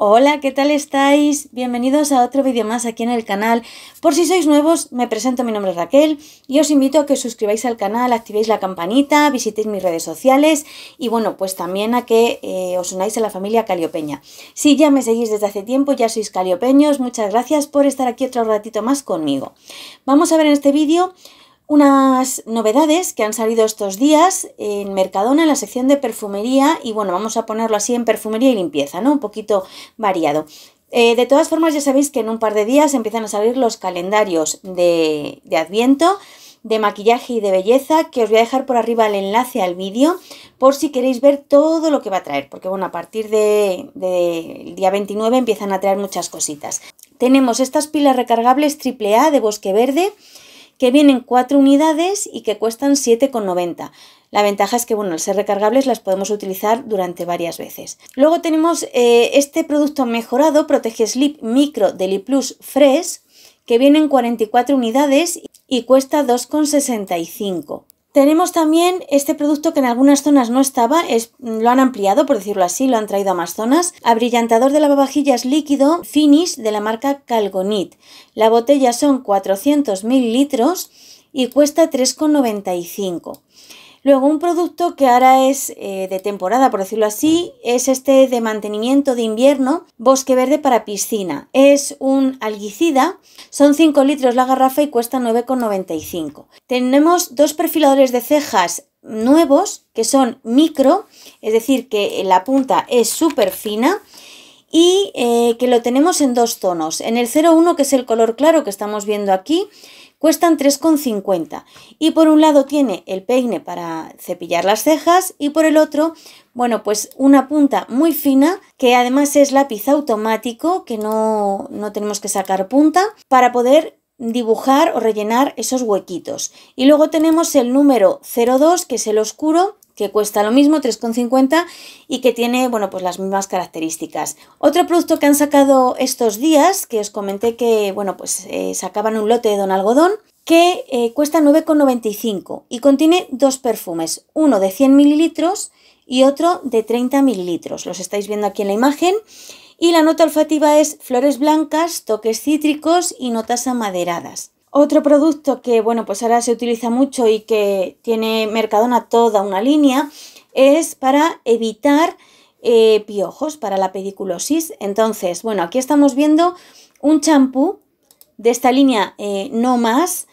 Hola, ¿qué tal estáis? Bienvenidos a otro vídeo más aquí en el canal. Por si sois nuevos, me presento, mi nombre es Raquel y os invito a que os suscribáis al canal, activéis la campanita, visitéis mis redes sociales y bueno, pues también a que eh, os unáis a la familia Caliopeña. Si ya me seguís desde hace tiempo, ya sois caliopeños, muchas gracias por estar aquí otro ratito más conmigo. Vamos a ver en este vídeo unas novedades que han salido estos días en Mercadona, en la sección de perfumería, y bueno, vamos a ponerlo así en perfumería y limpieza, ¿no? Un poquito variado. Eh, de todas formas, ya sabéis que en un par de días empiezan a salir los calendarios de, Adviento, de maquillaje y de belleza, que os voy a dejar por arriba el enlace al vídeo, por si queréis ver todo lo que va a traer, porque bueno, a partir del de, día 29 empiezan a traer muchas cositas. Tenemos estas pilas recargables AAA de Bosque Verde, que vienen cuatro unidades y que cuestan 7,90. La ventaja es que, bueno, al ser recargables las podemos utilizar durante varias veces. Luego tenemos eh, este producto mejorado, Protege Sleep Micro Deli Plus Fresh, que vienen 44 unidades y cuesta 2,65. Tenemos también este producto que en algunas zonas no estaba, es, mm, lo han ampliado, por decirlo así, lo han traído a más zonas. Abrillantador de lavavajillas líquido Finish de la marca Calgonit. La botella son 400 mil litros y cuesta 3,95. Luego un producto que ahora es eh, de temporada, por decirlo así, es este de mantenimiento de invierno, bosque verde para piscina. Es un alguicida, son 5 litros la garrafa y cuesta 9,95. Tenemos dos perfiladores de cejas nuevos que son micro, es decir, que la punta es súper fina y eh, que lo tenemos en dos tonos. En el 01, que es el color claro que estamos viendo aquí, cuestan 3,50 y por un lado tiene el peine para cepillar las cejas y por el otro, bueno, pues una punta muy fina que además es lápiz automático que no, no tenemos que sacar punta para poder dibujar o rellenar esos huequitos. Y luego tenemos el número 02 que es el oscuro que cuesta lo mismo, 3,50 y que tiene, bueno, pues las mismas características. Otro producto que han sacado estos días, que os comenté que, bueno, pues eh, sacaban un lote de don algodón, que eh, cuesta 9,95 y contiene dos perfumes, uno de 100 mililitros y otro de 30 mililitros. Los estáis viendo aquí en la imagen. Y la nota olfativa es flores blancas, toques cítricos y notas amaderadas. Otro producto que, bueno, pues ahora se utiliza mucho y que tiene Mercadona toda una línea es para evitar eh, piojos, para la pediculosis. Entonces, bueno, aquí estamos viendo un champú de esta línea eh, No Más,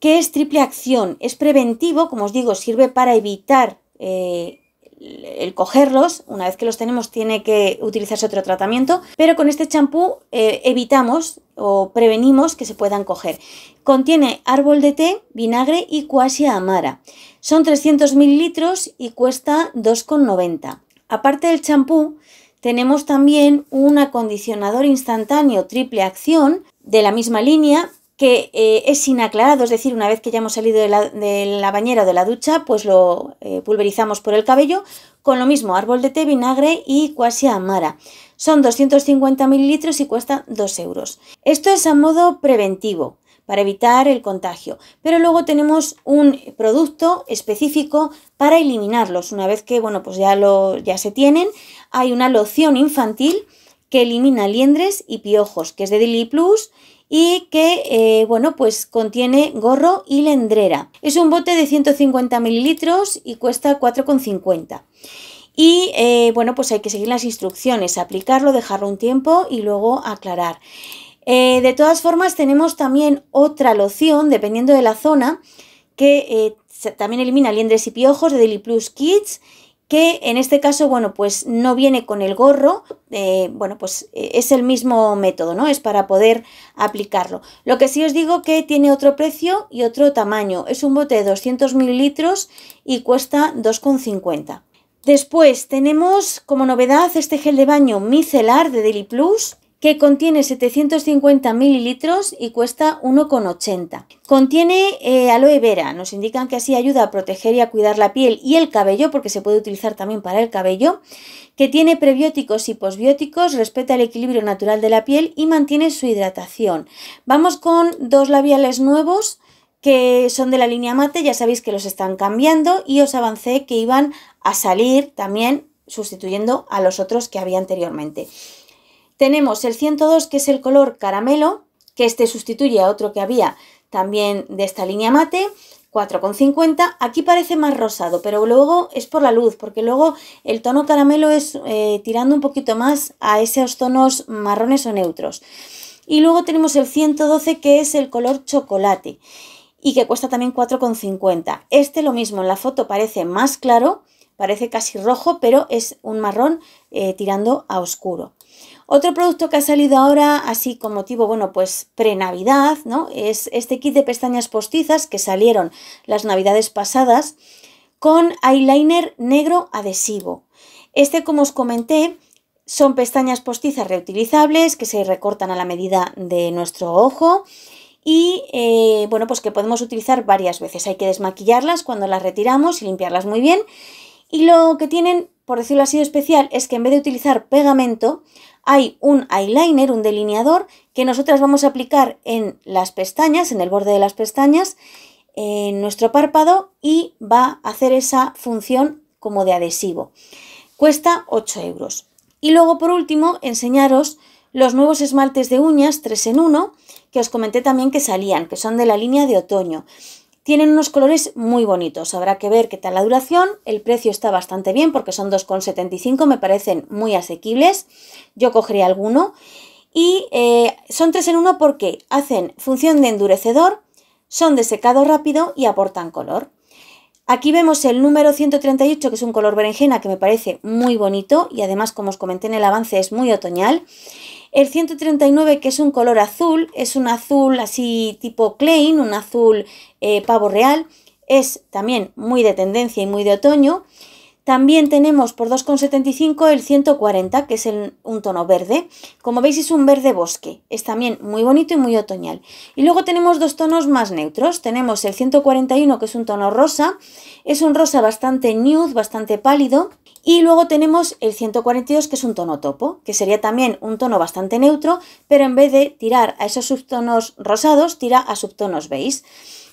que es triple acción. Es preventivo, como os digo, sirve para evitar eh, el cogerlos, una vez que los tenemos tiene que utilizarse otro tratamiento, pero con este champú eh, evitamos o prevenimos que se puedan coger. Contiene árbol de té, vinagre y cuasi amara. Son 300 mililitros y cuesta 2,90. Aparte del champú, tenemos también un acondicionador instantáneo triple acción de la misma línea que eh, es inaclarado, es decir, una vez que ya hemos salido de la, bañera o de la ducha, pues lo eh, pulverizamos por el cabello con lo mismo árbol de té, vinagre y cuasi amara. Son 250 mililitros y cuesta 2 euros. Esto es a modo preventivo para evitar el contagio, pero luego tenemos un producto específico para eliminarlos. Una vez que bueno, pues ya, lo, ya se tienen, hay una loción infantil que elimina liendres y piojos, que es de Dili Plus y que, eh, bueno, pues contiene gorro y lendrera. Es un bote de 150 mililitros y cuesta 4,50. Y eh, bueno, pues hay que seguir las instrucciones, aplicarlo, dejarlo un tiempo y luego aclarar. Eh, de todas formas, tenemos también otra loción, dependiendo de la zona, que también elimina liendres y piojos de Daily Plus Kids que en este caso, bueno, pues no viene con el gorro, eh, bueno, pues eh, es el mismo método, ¿no? Es para poder aplicarlo. Lo que sí os digo que tiene otro precio y otro tamaño. Es un bote de 200 mililitros y cuesta 2,50. Después tenemos como novedad este gel de baño micelar de Deli Plus que contiene 750 mililitros y cuesta 1,80. Contiene eh, aloe vera, nos indican que así ayuda a proteger y a cuidar la piel y el cabello, porque se puede utilizar también para el cabello, que tiene prebióticos y posbióticos, respeta el equilibrio natural de la piel y mantiene su hidratación. Vamos con dos labiales nuevos que son de la línea mate, ya sabéis que los están cambiando y os avancé que iban a salir también sustituyendo a los otros que había anteriormente. Tenemos el 102 que es el color caramelo, que este sustituye a otro que había también de esta línea mate, 4,50. Aquí parece más rosado, pero luego es por la luz, porque luego el tono caramelo es eh, tirando un poquito más a esos tonos marrones o neutros. Y luego tenemos el 112 que es el color chocolate y que cuesta también 4,50. Este lo mismo, en la foto parece más claro, parece casi rojo, pero es un marrón eh, tirando a oscuro. Otro producto que ha salido ahora, así con motivo, bueno, pues pre-Navidad, ¿no? Es este kit de pestañas postizas que salieron las Navidades pasadas con eyeliner negro adhesivo. Este, como os comenté, son pestañas postizas reutilizables que se recortan a la medida de nuestro ojo y eh, bueno, pues que podemos utilizar varias veces. Hay que desmaquillarlas cuando las retiramos y limpiarlas muy bien. Y lo que tienen, por decirlo así de especial, es que en vez de utilizar pegamento, hay un eyeliner, un delineador, que nosotras vamos a aplicar en las pestañas, en el borde de las pestañas, en nuestro párpado y va a hacer esa función como de adhesivo. Cuesta 8 euros. Y luego, por último, enseñaros los nuevos esmaltes de uñas 3 en 1 que os comenté también que salían, que son de la línea de otoño. Tienen unos colores muy bonitos, habrá que ver qué tal la duración, el precio está bastante bien porque son 2,75, me parecen muy asequibles, yo cogería alguno. Y eh, son 3 en 1 porque hacen función de endurecedor, son de secado rápido y aportan color. Aquí vemos el número 138, que es un color berenjena que me parece muy bonito y además, como os comenté en el avance, es muy otoñal. El 139, que es un color azul, es un azul así tipo Klein, un azul eh, pavo real, es también muy de tendencia y muy de otoño. También tenemos por 2,75 el 140, que es un tono verde. Como veis es un verde bosque, es también muy bonito y muy otoñal. Y luego tenemos dos tonos más neutros. Tenemos el 141, que es un tono rosa, es un rosa bastante nude, bastante pálido. Y luego tenemos el 142, que es un tono topo, que sería también un tono bastante neutro, pero en vez de tirar a esos subtonos rosados, tira a subtonos beige.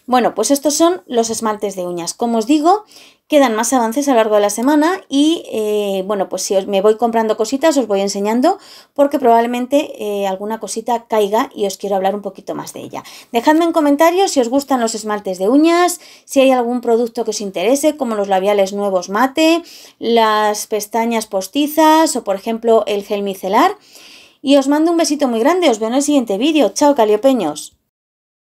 Bueno, pues estos son los esmaltes de uñas. Como os digo, Quedan más avances a lo largo de la semana y eh, bueno, pues si me voy comprando cositas os voy enseñando porque probablemente eh, alguna cosita caiga y os quiero hablar un poquito más de ella. Dejadme en comentarios si os gustan los esmaltes de uñas, si hay algún producto que os interese como los labiales nuevos mate, las pestañas postizas o por ejemplo el gel micelar. Y os mando un besito muy grande, os veo en el siguiente vídeo. Chao caliopeños.